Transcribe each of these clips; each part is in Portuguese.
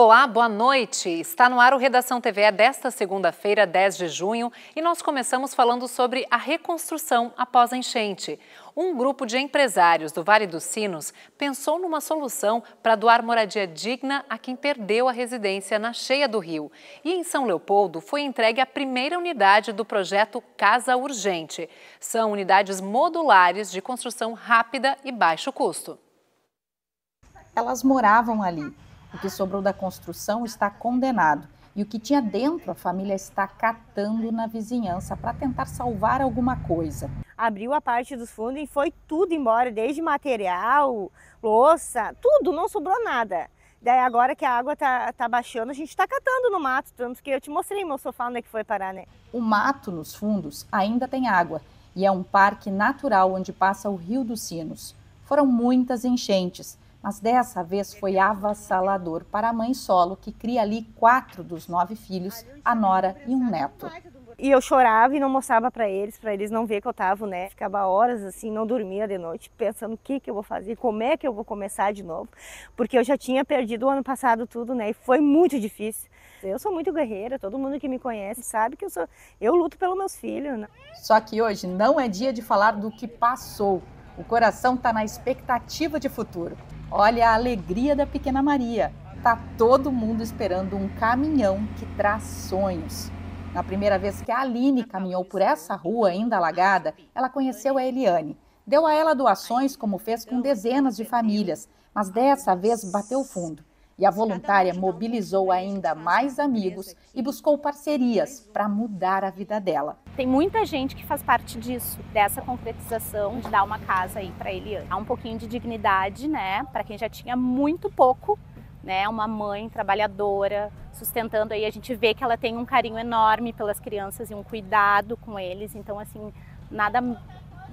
Olá, boa noite. Está no ar o Redação TV desta segunda-feira, 10 de junho, e nós começamos falando sobre a reconstrução após a enchente. Um grupo de empresários do Vale dos Sinos pensou numa solução para doar moradia digna a quem perdeu a residência na cheia do rio. E em São Leopoldo foi entregue a primeira unidade do projeto Casa Urgente. São unidades modulares de construção rápida e baixo custo. Elas moravam ali o que sobrou da construção está condenado. E o que tinha dentro, a família está catando na vizinhança para tentar salvar alguma coisa. Abriu a parte dos fundos e foi tudo embora, desde material, louça, tudo, não sobrou nada. Daí agora que a água tá, tá baixando, a gente está catando no mato, tanto que eu te mostrei meu sofá onde é que foi parar, né? O mato nos fundos ainda tem água e é um parque natural onde passa o Rio dos Sinos. Foram muitas enchentes mas dessa vez foi avassalador para a mãe solo, que cria ali quatro dos nove filhos, a nora e um neto. E eu chorava e não mostrava para eles, para eles não ver que eu estava né? Ficava horas assim, não dormia de noite, pensando o que que eu vou fazer, como é que eu vou começar de novo, porque eu já tinha perdido o ano passado tudo, né? E foi muito difícil. Eu sou muito guerreira, todo mundo que me conhece sabe que eu sou, eu luto pelos meus filhos, né? Só que hoje não é dia de falar do que passou. O coração está na expectativa de futuro. Olha a alegria da pequena Maria. Tá todo mundo esperando um caminhão que traz sonhos. Na primeira vez que a Aline caminhou por essa rua ainda alagada, ela conheceu a Eliane. Deu a ela doações, como fez com dezenas de famílias, mas dessa vez bateu fundo. E a voluntária mobilizou ainda mais amigos e buscou parcerias para mudar a vida dela. Tem muita gente que faz parte disso, dessa concretização de dar uma casa aí para ele. Há um pouquinho de dignidade, né, para quem já tinha muito pouco, né, uma mãe trabalhadora, sustentando aí, a gente vê que ela tem um carinho enorme pelas crianças e um cuidado com eles, então assim, nada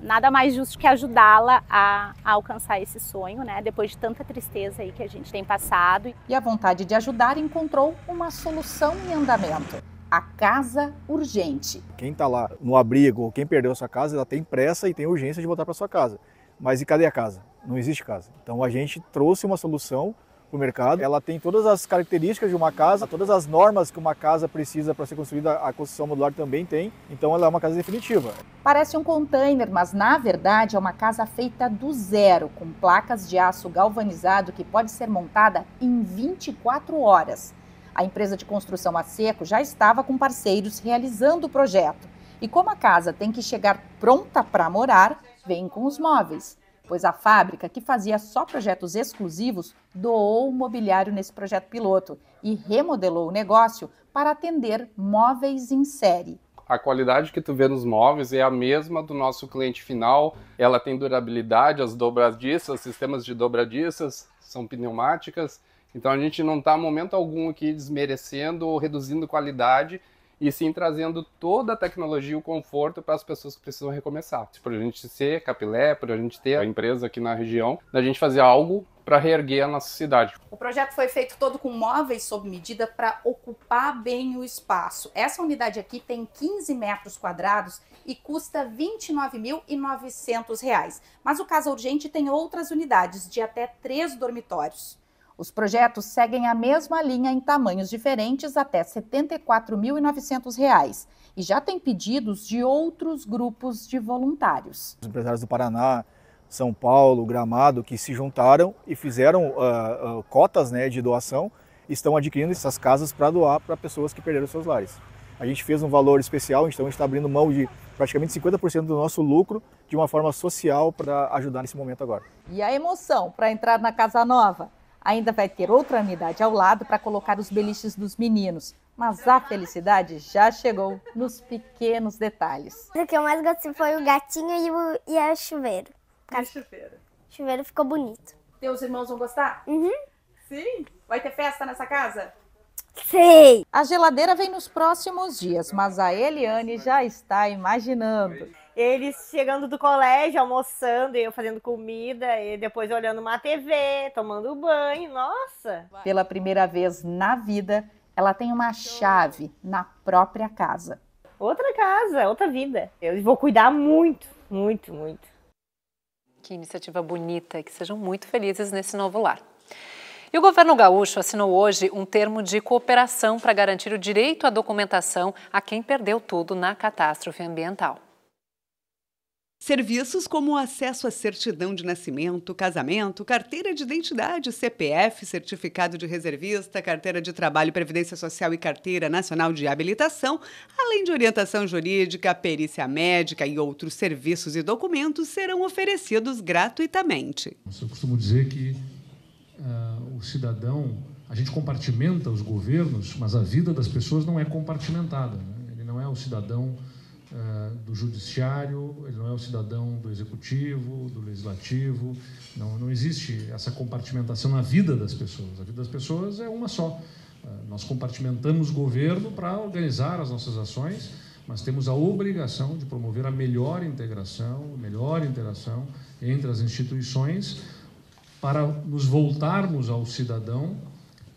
nada mais justo que ajudá-la a, a, alcançar esse sonho, né? Depois de tanta tristeza aí que a gente tem passado. E a vontade de ajudar encontrou uma solução em andamento a casa urgente. Quem está lá no abrigo ou quem perdeu a sua casa, ela tem pressa e tem urgência de voltar para sua casa. Mas e cadê a casa? Não existe casa. Então a gente trouxe uma solução para o mercado. Ela tem todas as características de uma casa, todas as normas que uma casa precisa para ser construída, a construção modular também tem. Então ela é uma casa definitiva. Parece um container, mas na verdade é uma casa feita do zero, com placas de aço galvanizado que pode ser montada em 24 horas. A empresa de construção a seco já estava com parceiros realizando o projeto. E como a casa tem que chegar pronta para morar, vem com os móveis. Pois a fábrica, que fazia só projetos exclusivos, doou o mobiliário nesse projeto piloto e remodelou o negócio para atender móveis em série a qualidade que tu vê nos móveis é a mesma do nosso cliente final. Ela tem durabilidade, as dobradiças, sistemas de dobradiças são pneumáticas. Então a gente não está, momento algum, aqui desmerecendo ou reduzindo qualidade, e sim trazendo toda a tecnologia e o conforto para as pessoas que precisam recomeçar. Por a gente ser capilé, por a gente ter a empresa aqui na região, da gente fazer algo para reerguer a nossa cidade. O projeto foi feito todo com móveis sob medida para ocupar bem o espaço. Essa unidade aqui tem 15 metros quadrados e custa R$ 29.900. Mas o caso urgente tem outras unidades de até três dormitórios. Os projetos seguem a mesma linha em tamanhos diferentes até R$ 74.900 e já tem pedidos de outros grupos de voluntários. Os empresários do Paraná, São Paulo, Gramado, que se juntaram e fizeram uh, uh, cotas né, de doação, estão adquirindo essas casas para doar para pessoas que perderam seus lares. A gente fez um valor especial, então a gente está abrindo mão de praticamente 50% do nosso lucro de uma forma social para ajudar nesse momento agora. E a emoção para entrar na casa nova? Ainda vai ter outra unidade ao lado para colocar os beliches dos meninos. Mas a felicidade já chegou nos pequenos detalhes. O que eu mais gostei foi o gatinho e o e a chuveiro. A chuveiro. O chuveiro ficou bonito. Teus irmãos vão gostar? Uhum. Sim? Vai ter festa nessa casa? Sim! A geladeira vem nos próximos dias, mas a Eliane já está imaginando. Eles chegando do colégio, almoçando, eu fazendo comida, e depois olhando uma TV, tomando banho, nossa! Pela primeira vez na vida, ela tem uma chave na própria casa. Outra casa, outra vida. Eu vou cuidar muito, muito, muito. Que iniciativa bonita, que sejam muito felizes nesse novo lar. E o governo gaúcho assinou hoje um termo de cooperação para garantir o direito à documentação a quem perdeu tudo na catástrofe ambiental. Serviços como acesso à certidão de nascimento, casamento, carteira de identidade, CPF, certificado de reservista, carteira de trabalho, previdência social e carteira nacional de habilitação, além de orientação jurídica, perícia médica e outros serviços e documentos serão oferecidos gratuitamente. Eu costumo dizer que uh, o cidadão, a gente compartimenta os governos, mas a vida das pessoas não é compartimentada. Né? Ele não é o cidadão ah, do judiciário, ele não é um cidadão do executivo, do legislativo. Não, não existe essa compartimentação na vida das pessoas. A vida das pessoas é uma só. Ah, nós compartimentamos o governo para organizar as nossas ações, mas temos a obrigação de promover a melhor integração, melhor interação entre as instituições para nos voltarmos ao cidadão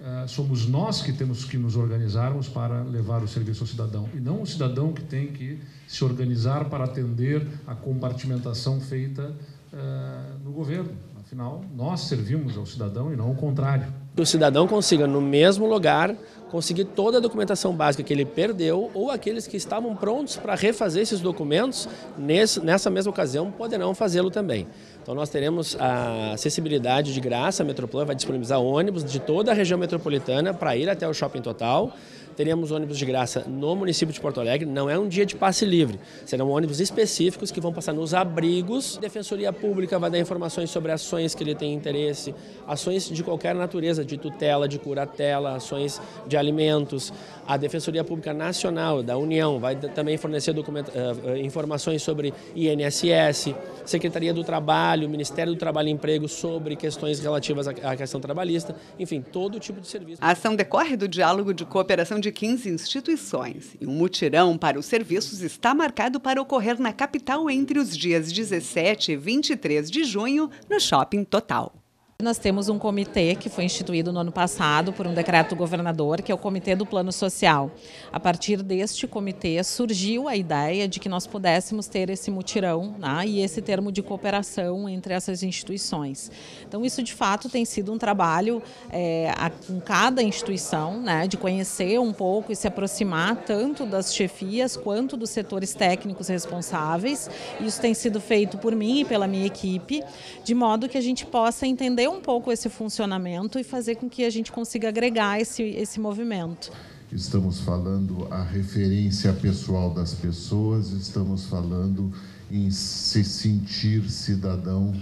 ah, somos nós que temos que nos organizarmos para levar o serviço ao cidadão, e não o cidadão que tem que se organizar para atender a compartimentação feita ah, no governo. Afinal, nós servimos ao cidadão e não o contrário que o cidadão consiga, no mesmo lugar, conseguir toda a documentação básica que ele perdeu ou aqueles que estavam prontos para refazer esses documentos, nesse, nessa mesma ocasião, poderão fazê-lo também. Então nós teremos a acessibilidade de graça, a Metroplan vai disponibilizar ônibus de toda a região metropolitana para ir até o Shopping Total, teremos ônibus de graça no município de Porto Alegre. Não é um dia de passe livre, serão ônibus específicos que vão passar nos abrigos. A Defensoria Pública vai dar informações sobre ações que ele tem interesse, ações de qualquer natureza, de tutela, de curatela, ações de alimentos. A Defensoria Pública Nacional da União vai também fornecer eh, eh, informações sobre INSS, Secretaria do Trabalho, Ministério do Trabalho e Emprego sobre questões relativas à questão trabalhista, enfim, todo tipo de serviço. A ação decorre do diálogo de cooperação de de 15 instituições e um mutirão para os serviços está marcado para ocorrer na capital entre os dias 17 e 23 de junho, no Shopping Total. Nós temos um comitê que foi instituído no ano passado por um decreto do governador, que é o Comitê do Plano Social. A partir deste comitê surgiu a ideia de que nós pudéssemos ter esse mutirão né, e esse termo de cooperação entre essas instituições. Então, isso de fato tem sido um trabalho é, com cada instituição, né, de conhecer um pouco e se aproximar tanto das chefias quanto dos setores técnicos responsáveis. Isso tem sido feito por mim e pela minha equipe, de modo que a gente possa entender entender um pouco esse funcionamento e fazer com que a gente consiga agregar esse, esse movimento. Estamos falando a referência pessoal das pessoas, estamos falando em se sentir cidadão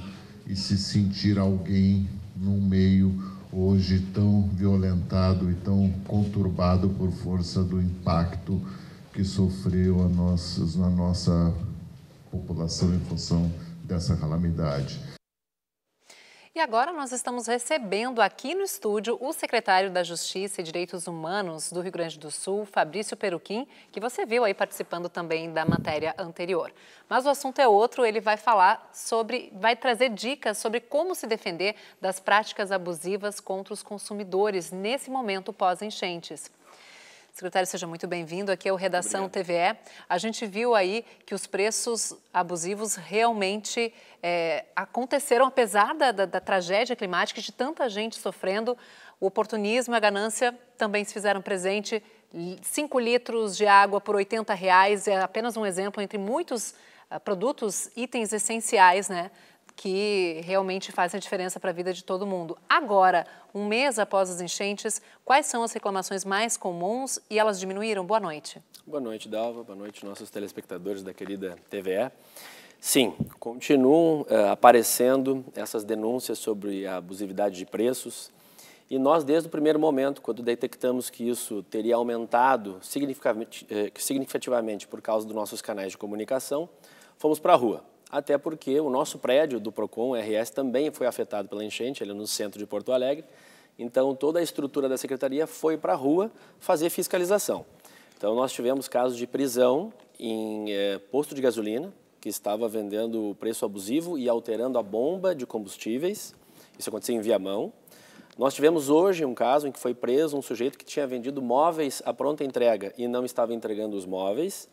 e se sentir alguém num meio hoje tão violentado e tão conturbado por força do impacto que sofreu a nossa, na nossa população em função dessa calamidade. E agora nós estamos recebendo aqui no estúdio o secretário da Justiça e Direitos Humanos do Rio Grande do Sul, Fabrício Peruquim, que você viu aí participando também da matéria anterior. Mas o assunto é outro, ele vai falar sobre, vai trazer dicas sobre como se defender das práticas abusivas contra os consumidores nesse momento pós-enchentes. Secretário, seja muito bem-vindo. Aqui é o Redação Obrigado. TVE. A gente viu aí que os preços abusivos realmente é, aconteceram, apesar da, da, da tragédia climática, e de tanta gente sofrendo. O oportunismo e a ganância também se fizeram presente. 5 litros de água por 80 reais é apenas um exemplo entre muitos ah, produtos, itens essenciais, né? que realmente fazem a diferença para a vida de todo mundo. Agora, um mês após as enchentes, quais são as reclamações mais comuns e elas diminuíram? Boa noite. Boa noite, Dalva. Boa noite, nossos telespectadores da querida TVE. Sim, continuam uh, aparecendo essas denúncias sobre a abusividade de preços. E nós, desde o primeiro momento, quando detectamos que isso teria aumentado significativamente, eh, significativamente por causa dos nossos canais de comunicação, fomos para a rua até porque o nosso prédio do PROCON RS também foi afetado pela enchente, ele é no centro de Porto Alegre. Então, toda a estrutura da secretaria foi para a rua fazer fiscalização. Então, nós tivemos casos de prisão em eh, posto de gasolina, que estava vendendo o preço abusivo e alterando a bomba de combustíveis. Isso aconteceu em Viamão. Nós tivemos hoje um caso em que foi preso um sujeito que tinha vendido móveis à pronta entrega e não estava entregando os móveis.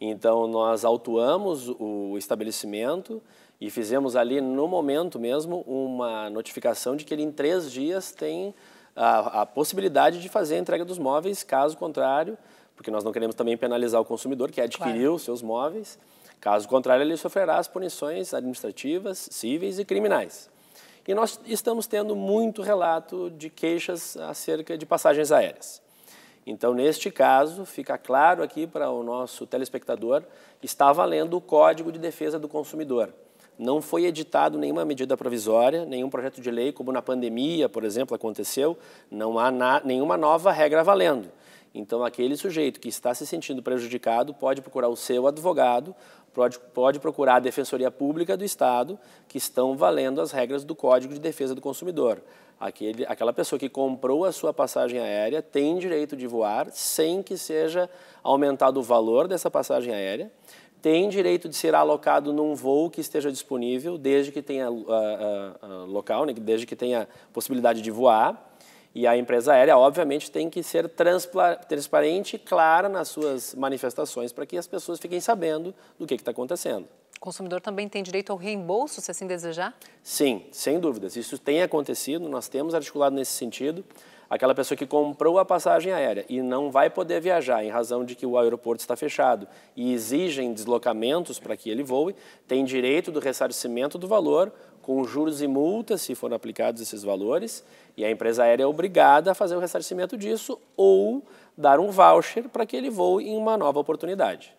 Então, nós autuamos o estabelecimento e fizemos ali, no momento mesmo, uma notificação de que ele, em três dias, tem a, a possibilidade de fazer a entrega dos móveis, caso contrário, porque nós não queremos também penalizar o consumidor que adquiriu claro. seus móveis. Caso contrário, ele sofrerá as punições administrativas, cíveis e criminais. E nós estamos tendo muito relato de queixas acerca de passagens aéreas. Então, neste caso, fica claro aqui para o nosso telespectador, está valendo o Código de Defesa do Consumidor. Não foi editado nenhuma medida provisória, nenhum projeto de lei, como na pandemia, por exemplo, aconteceu, não há na, nenhuma nova regra valendo. Então, aquele sujeito que está se sentindo prejudicado pode procurar o seu advogado, pode, pode procurar a Defensoria Pública do Estado, que estão valendo as regras do Código de Defesa do Consumidor. Aquele, aquela pessoa que comprou a sua passagem aérea tem direito de voar sem que seja aumentado o valor dessa passagem aérea, tem direito de ser alocado num voo que esteja disponível, desde que tenha uh, uh, local, né, desde que tenha possibilidade de voar. E a empresa aérea, obviamente, tem que ser transparente e clara nas suas manifestações para que as pessoas fiquem sabendo do que está acontecendo consumidor também tem direito ao reembolso, se assim desejar? Sim, sem dúvidas. Isso tem acontecido, nós temos articulado nesse sentido. Aquela pessoa que comprou a passagem aérea e não vai poder viajar em razão de que o aeroporto está fechado e exigem deslocamentos para que ele voe, tem direito do ressarcimento do valor com juros e multas, se foram aplicados esses valores, e a empresa aérea é obrigada a fazer o ressarcimento disso ou dar um voucher para que ele voe em uma nova oportunidade.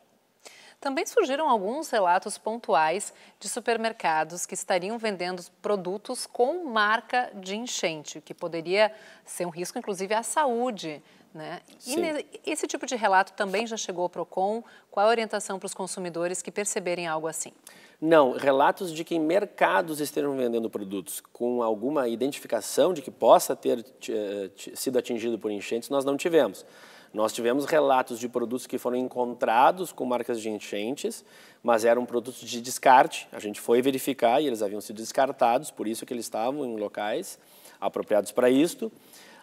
Também surgiram alguns relatos pontuais de supermercados que estariam vendendo produtos com marca de enchente, que poderia ser um risco, inclusive, à saúde. Né? E esse tipo de relato também já chegou ao PROCON? Qual a orientação para os consumidores que perceberem algo assim? Não, relatos de que mercados estejam vendendo produtos com alguma identificação de que possa ter eh, sido atingido por enchentes, nós não tivemos. Nós tivemos relatos de produtos que foram encontrados com marcas de enchentes, mas eram produtos de descarte. A gente foi verificar e eles haviam sido descartados, por isso que eles estavam em locais apropriados para isto.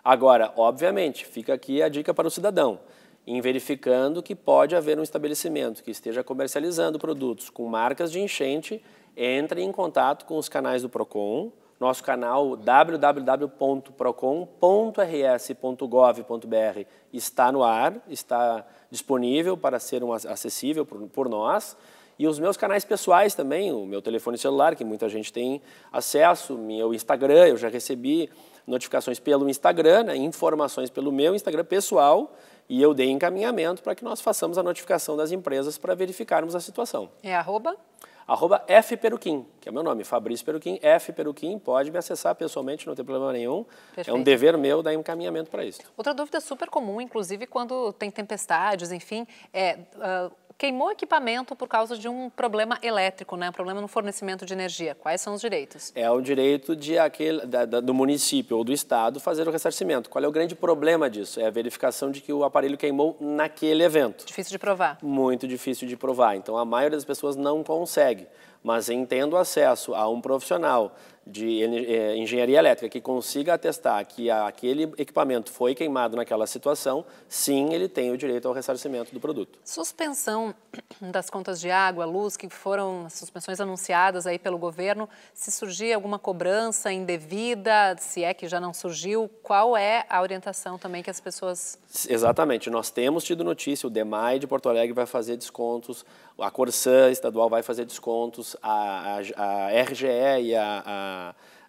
Agora, obviamente, fica aqui a dica para o cidadão em verificando que pode haver um estabelecimento que esteja comercializando produtos com marcas de enchente, entre em contato com os canais do PROCON nosso canal www.procon.rs.gov.br está no ar, está disponível para ser um acessível por, por nós. E os meus canais pessoais também, o meu telefone celular, que muita gente tem acesso, meu Instagram, eu já recebi notificações pelo Instagram, né, informações pelo meu Instagram pessoal, e eu dei encaminhamento para que nós façamos a notificação das empresas para verificarmos a situação. É arroba? arroba fperuquim, que é meu nome, Fabrício Peruquim, F Peruquim, pode me acessar pessoalmente, não tem problema nenhum. Perfeito. É um dever meu dar encaminhamento para isso. Outra dúvida super comum, inclusive quando tem tempestades, enfim, é uh, queimou equipamento por causa de um problema elétrico, né? Um problema no fornecimento de energia. Quais são os direitos? É o direito de aquele, da, da, do município ou do estado fazer o ressarcimento. Qual é o grande problema disso? É a verificação de que o aparelho queimou naquele evento. Difícil de provar. Muito difícil de provar. Então a maioria das pessoas não consegue mas em tendo acesso a um profissional de é, engenharia elétrica que consiga atestar que aquele equipamento foi queimado naquela situação, sim, ele tem o direito ao ressarcimento do produto. Suspensão das contas de água, luz, que foram suspensões anunciadas aí pelo governo, se surgir alguma cobrança indevida, se é que já não surgiu, qual é a orientação também que as pessoas... Exatamente, nós temos tido notícia, o DEMAI de Porto Alegre vai fazer descontos, a Corsã estadual vai fazer descontos, a, a, a RGE e a, a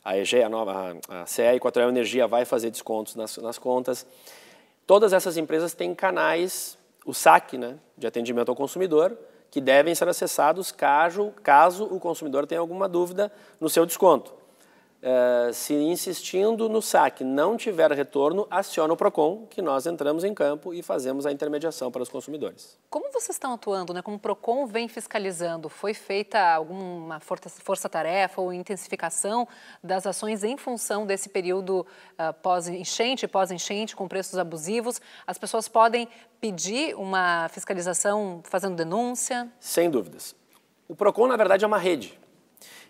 a, EG, a, nova, a CE Equatorial Energia vai fazer descontos nas, nas contas. Todas essas empresas têm canais, o SAC, né, de atendimento ao consumidor, que devem ser acessados caso, caso o consumidor tenha alguma dúvida no seu desconto. Eh, se insistindo no saque não tiver retorno, aciona o PROCON, que nós entramos em campo e fazemos a intermediação para os consumidores. Como vocês estão atuando, né? como o PROCON vem fiscalizando? Foi feita alguma força-tarefa ou intensificação das ações em função desse período uh, pós-enchente, pós-enchente, com preços abusivos? As pessoas podem pedir uma fiscalização fazendo denúncia? Sem dúvidas. O PROCON, na verdade, é uma rede.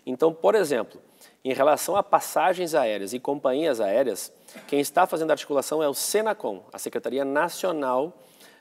Então, por exemplo, em relação a passagens aéreas e companhias aéreas, quem está fazendo a articulação é o Senacom, a Secretaria Nacional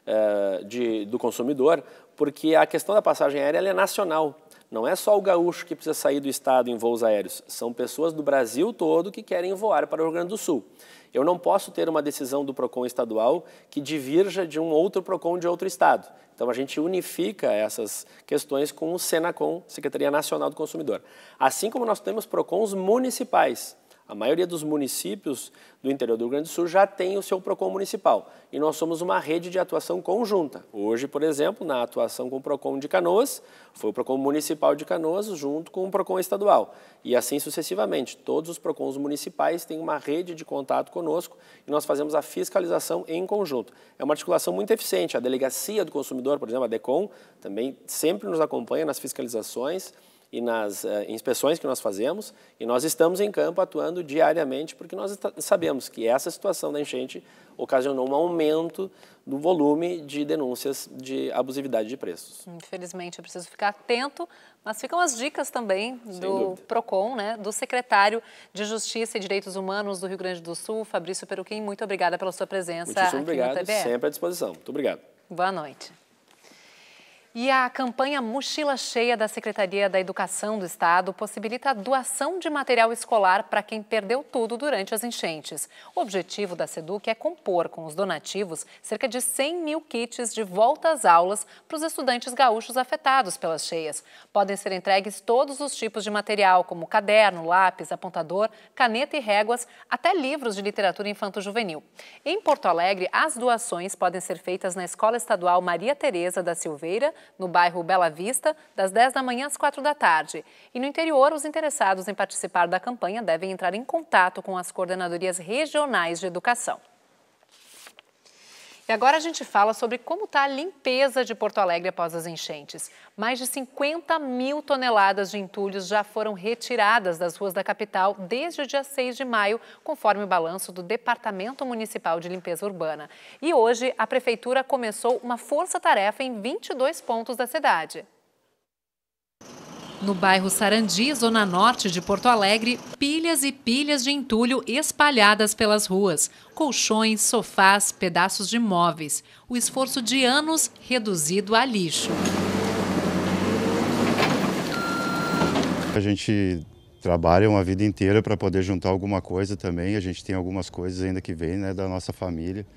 eh, de, do Consumidor, porque a questão da passagem aérea é nacional. Não é só o gaúcho que precisa sair do estado em voos aéreos, são pessoas do Brasil todo que querem voar para o Rio Grande do Sul. Eu não posso ter uma decisão do PROCON estadual que divirja de um outro PROCON de outro estado. Então, a gente unifica essas questões com o SENACOM, Secretaria Nacional do Consumidor. Assim como nós temos PROCONs municipais, a maioria dos municípios do interior do Rio Grande do Sul já tem o seu PROCON municipal. E nós somos uma rede de atuação conjunta. Hoje, por exemplo, na atuação com o PROCON de Canoas, foi o PROCON municipal de Canoas junto com o PROCON estadual. E assim sucessivamente. Todos os PROCONs municipais têm uma rede de contato conosco e nós fazemos a fiscalização em conjunto. É uma articulação muito eficiente. A Delegacia do Consumidor, por exemplo, a DECOM, também sempre nos acompanha nas fiscalizações e nas eh, inspeções que nós fazemos, e nós estamos em campo atuando diariamente, porque nós sabemos que essa situação da enchente ocasionou um aumento do volume de denúncias de abusividade de preços. Infelizmente, eu preciso ficar atento, mas ficam as dicas também do PROCON, né, do secretário de Justiça e Direitos Humanos do Rio Grande do Sul, Fabrício Peruquim. Muito obrigada pela sua presença Muitíssimo aqui obrigado, no TBE. sempre à disposição. Muito obrigado. Boa noite. E a campanha Mochila Cheia da Secretaria da Educação do Estado possibilita a doação de material escolar para quem perdeu tudo durante as enchentes. O objetivo da SEDUC é compor com os donativos cerca de 100 mil kits de volta às aulas para os estudantes gaúchos afetados pelas cheias. Podem ser entregues todos os tipos de material, como caderno, lápis, apontador, caneta e réguas, até livros de literatura infanto-juvenil. Em Porto Alegre, as doações podem ser feitas na Escola Estadual Maria Tereza da Silveira, no bairro Bela Vista, das 10 da manhã às 4 da tarde. E no interior, os interessados em participar da campanha devem entrar em contato com as coordenadorias regionais de educação. E agora a gente fala sobre como está a limpeza de Porto Alegre após as enchentes. Mais de 50 mil toneladas de entulhos já foram retiradas das ruas da capital desde o dia 6 de maio, conforme o balanço do Departamento Municipal de Limpeza Urbana. E hoje a Prefeitura começou uma força-tarefa em 22 pontos da cidade. No bairro Sarandi, zona norte de Porto Alegre, pilhas e pilhas de entulho espalhadas pelas ruas, colchões, sofás, pedaços de móveis. O esforço de anos reduzido a lixo. A gente trabalha uma vida inteira para poder juntar alguma coisa também. A gente tem algumas coisas ainda que vêm né, da nossa família,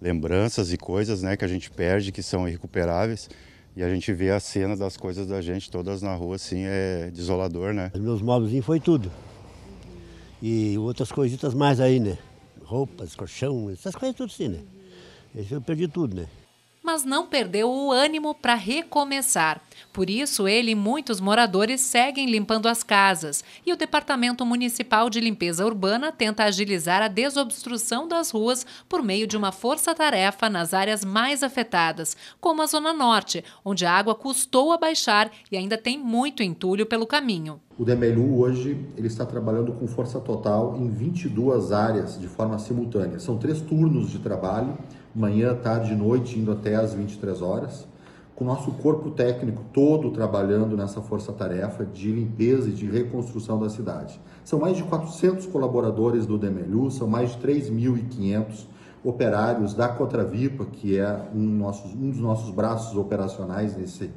lembranças e coisas né, que a gente perde que são irrecuperáveis. E a gente vê a cena das coisas da gente todas na rua, assim, é desolador, né? Os meus móveis foi tudo. E outras coisitas mais aí, né? Roupas, colchão, essas coisas tudo assim, né? Eu perdi tudo, né? mas não perdeu o ânimo para recomeçar. Por isso, ele e muitos moradores seguem limpando as casas e o Departamento Municipal de Limpeza Urbana tenta agilizar a desobstrução das ruas por meio de uma força-tarefa nas áreas mais afetadas, como a Zona Norte, onde a água custou a baixar e ainda tem muito entulho pelo caminho. O DMLU hoje ele está trabalhando com força total em 22 áreas de forma simultânea. São três turnos de trabalho manhã, tarde e noite, indo até às 23 horas, com o nosso corpo técnico todo trabalhando nessa força-tarefa de limpeza e de reconstrução da cidade. São mais de 400 colaboradores do DEMELU, são mais de 3.500 operários da Cotravipa, que é um, um dos nossos braços operacionais nesse,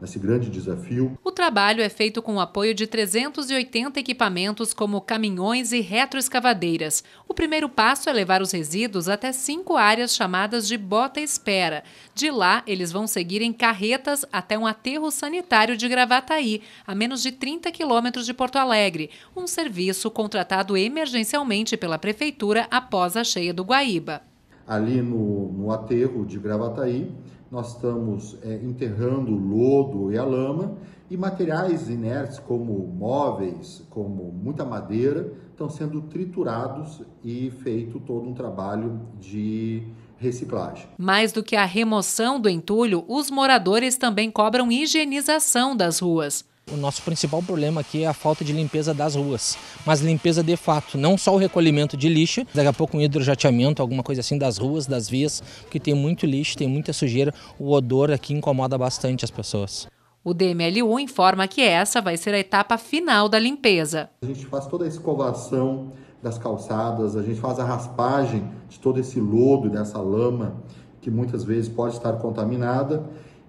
nesse grande desafio. O trabalho é feito com o apoio de 380 equipamentos, como caminhões e retroescavadeiras. O primeiro passo é levar os resíduos até cinco áreas chamadas de bota-espera. De lá, eles vão seguir em carretas até um aterro sanitário de Gravataí, a menos de 30 quilômetros de Porto Alegre, um serviço contratado emergencialmente pela Prefeitura após a cheia do Guaíba. Ali no, no aterro de Gravataí, nós estamos é, enterrando o lodo e a lama, e materiais inertes como móveis, como muita madeira, estão sendo triturados e feito todo um trabalho de reciclagem. Mais do que a remoção do entulho, os moradores também cobram higienização das ruas. O nosso principal problema aqui é a falta de limpeza das ruas, mas limpeza de fato, não só o recolhimento de lixo, daqui a pouco um hidrojateamento, alguma coisa assim das ruas, das vias, porque tem muito lixo, tem muita sujeira, o odor aqui incomoda bastante as pessoas. O DMLU informa que essa vai ser a etapa final da limpeza. A gente faz toda a escovação das calçadas, a gente faz a raspagem de todo esse lodo, dessa lama, que muitas vezes pode estar contaminada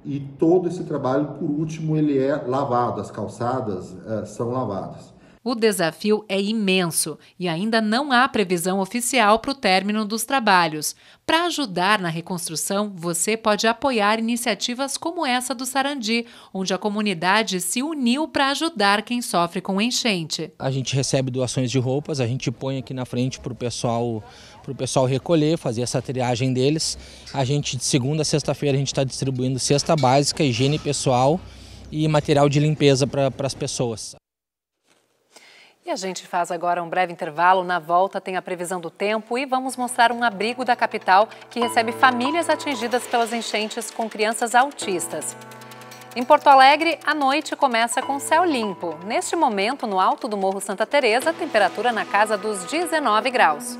e todo esse trabalho, por último, ele é lavado, as calçadas uh, são lavadas. O desafio é imenso e ainda não há previsão oficial para o término dos trabalhos. Para ajudar na reconstrução, você pode apoiar iniciativas como essa do Sarandi, onde a comunidade se uniu para ajudar quem sofre com enchente. A gente recebe doações de roupas, a gente põe aqui na frente para o pessoal para o pessoal recolher, fazer essa triagem deles. A gente, de segunda a sexta-feira, a gente está distribuindo cesta básica, higiene pessoal e material de limpeza para as pessoas. E a gente faz agora um breve intervalo. Na volta tem a previsão do tempo e vamos mostrar um abrigo da capital que recebe famílias atingidas pelas enchentes com crianças autistas. Em Porto Alegre, a noite começa com céu limpo. Neste momento, no alto do Morro Santa Teresa, temperatura na casa dos 19 graus.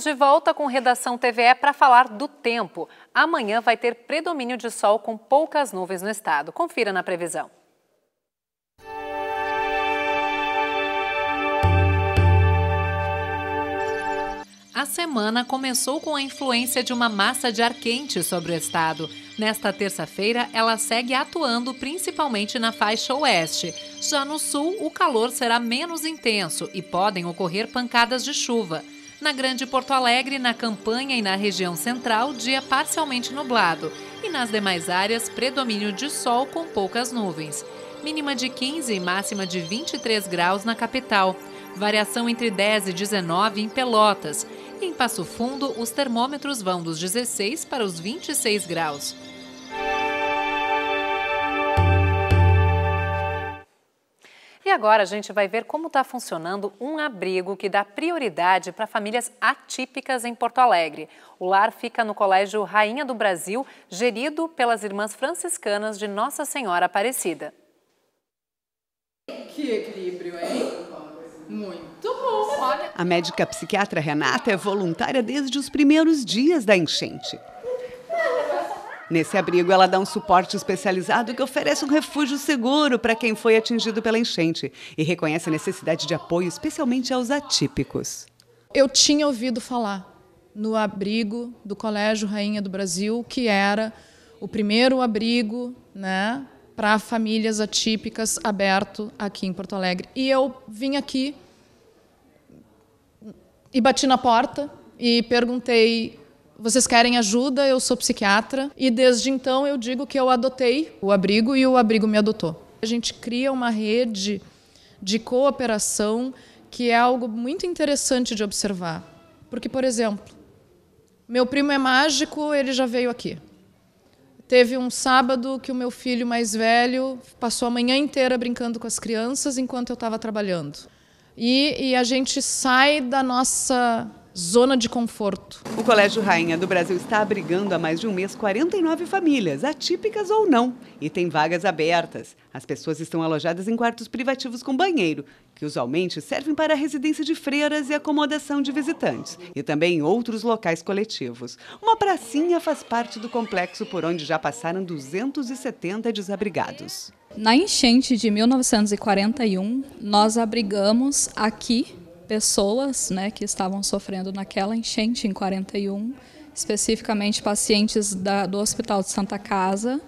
Estamos de volta com Redação TVE para falar do tempo. Amanhã vai ter predomínio de sol com poucas nuvens no estado. Confira na previsão. A semana começou com a influência de uma massa de ar quente sobre o estado. Nesta terça-feira, ela segue atuando principalmente na faixa oeste. Já no sul, o calor será menos intenso e podem ocorrer pancadas de chuva. Na Grande Porto Alegre, na campanha e na região central, dia parcialmente nublado. E nas demais áreas, predomínio de sol com poucas nuvens. Mínima de 15 e máxima de 23 graus na capital. Variação entre 10 e 19 em Pelotas. Em Passo Fundo, os termômetros vão dos 16 para os 26 graus. E agora a gente vai ver como está funcionando um abrigo que dá prioridade para famílias atípicas em Porto Alegre. O lar fica no Colégio Rainha do Brasil, gerido pelas irmãs franciscanas de Nossa Senhora Aparecida. Que equilíbrio, hein? Muito bom, olha. A médica psiquiatra Renata é voluntária desde os primeiros dias da enchente. Nesse abrigo, ela dá um suporte especializado que oferece um refúgio seguro para quem foi atingido pela enchente e reconhece a necessidade de apoio, especialmente aos atípicos. Eu tinha ouvido falar no abrigo do Colégio Rainha do Brasil, que era o primeiro abrigo né, para famílias atípicas aberto aqui em Porto Alegre. E eu vim aqui e bati na porta e perguntei vocês querem ajuda, eu sou psiquiatra. E desde então eu digo que eu adotei o abrigo e o abrigo me adotou. A gente cria uma rede de cooperação que é algo muito interessante de observar. Porque, por exemplo, meu primo é mágico, ele já veio aqui. Teve um sábado que o meu filho mais velho passou a manhã inteira brincando com as crianças enquanto eu estava trabalhando. E, e, a gente sai da nossa zona de conforto. O Colégio Rainha do Brasil está abrigando há mais de um mês 49 famílias, atípicas ou não, e tem vagas abertas. As pessoas estão alojadas em quartos privativos com banheiro, que usualmente servem para a residência de freiras e acomodação de visitantes, e também em outros locais coletivos. Uma pracinha faz parte do complexo por onde já passaram 270 desabrigados. Na enchente de 1941, nós abrigamos aqui pessoas né, que estavam sofrendo naquela enchente em 41, especificamente pacientes da, do Hospital de Santa Casa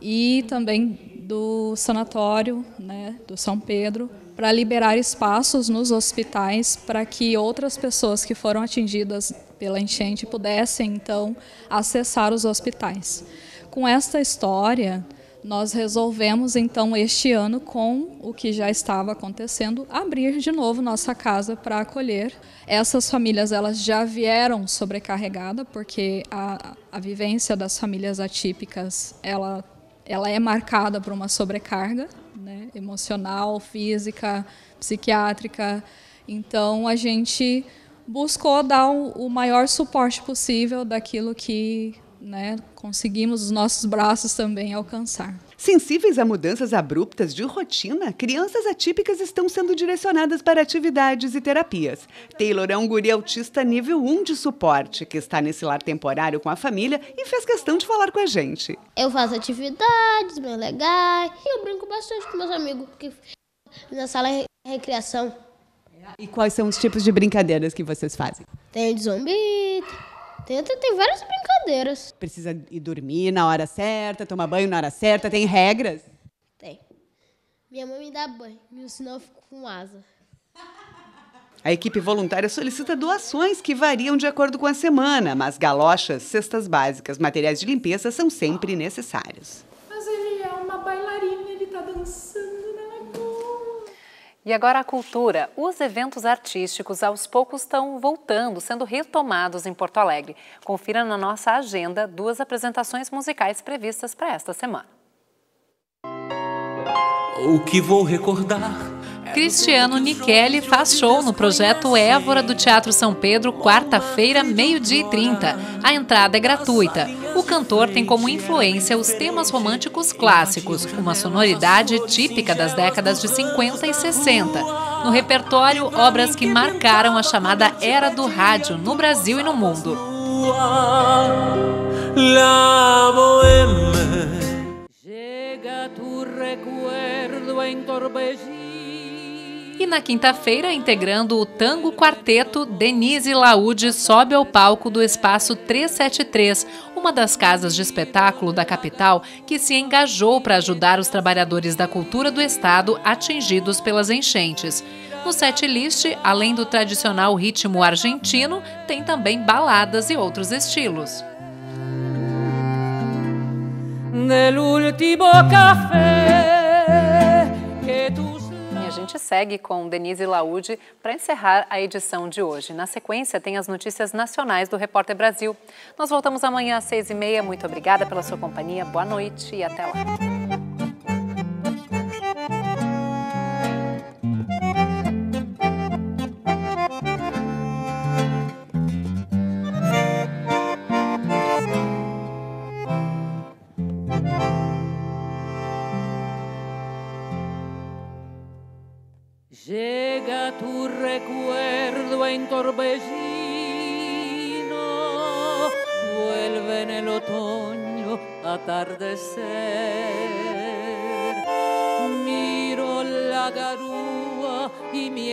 e também do sanatório né, do São Pedro, para liberar espaços nos hospitais para que outras pessoas que foram atingidas pela enchente pudessem então acessar os hospitais. Com esta história, nós resolvemos, então, este ano, com o que já estava acontecendo, abrir de novo nossa casa para acolher. Essas famílias elas já vieram sobrecarregadas, porque a, a vivência das famílias atípicas ela, ela é marcada por uma sobrecarga né? emocional, física, psiquiátrica. Então, a gente buscou dar o maior suporte possível daquilo que né, conseguimos os nossos braços também alcançar. Sensíveis a mudanças abruptas de rotina, crianças atípicas estão sendo direcionadas para atividades e terapias. Taylor é um guri autista nível 1 de suporte, que está nesse lar temporário com a família e fez questão de falar com a gente. Eu faço atividades bem legais e eu brinco bastante com meus amigos que na sala de é recreação. E quais são os tipos de brincadeiras que vocês fazem? Tem de zumbi, Tenta tem várias brincadeiras. Precisa ir dormir na hora certa, tomar banho na hora certa, tem regras? Tem. Minha mãe me dá banho, me senão eu fico com asa. A equipe voluntária solicita doações que variam de acordo com a semana, mas galochas, cestas básicas, materiais de limpeza são sempre necessários. E agora a cultura. Os eventos artísticos aos poucos estão voltando, sendo retomados em Porto Alegre. Confira na nossa agenda duas apresentações musicais previstas para esta semana. O que vou recordar? Cristiano Nichelli faz show no projeto Évora do Teatro São Pedro, quarta-feira, meio-dia e trinta. A entrada é gratuita. O cantor tem como influência os temas românticos clássicos, uma sonoridade típica das décadas de 50 e 60. No repertório, obras que marcaram a chamada era do rádio no Brasil e no mundo. tu recuerdo torbellino. E na quinta-feira, integrando o Tango Quarteto, Denise Laude sobe ao palco do Espaço 373, uma das casas de espetáculo da capital que se engajou para ajudar os trabalhadores da cultura do estado atingidos pelas enchentes. No setlist, além do tradicional ritmo argentino, tem também baladas e outros estilos. tu gente segue com Denise Laude para encerrar a edição de hoje. Na sequência, tem as notícias nacionais do Repórter Brasil. Nós voltamos amanhã às seis e meia. Muito obrigada pela sua companhia. Boa noite e até lá.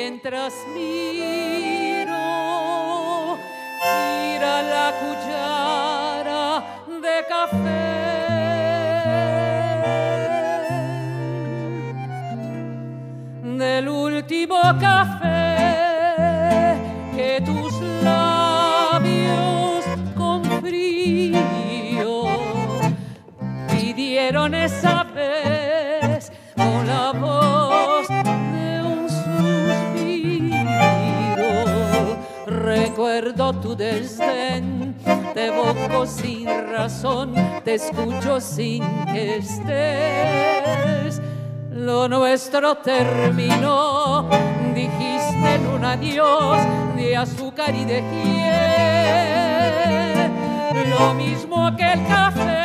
mientras miro, mira la cuchara de café del último café. te evoco sin razón, te escucho sin que estés. Lo nuestro terminó, dijiste en un adiós de azúcar y de hiel, lo mismo que el café.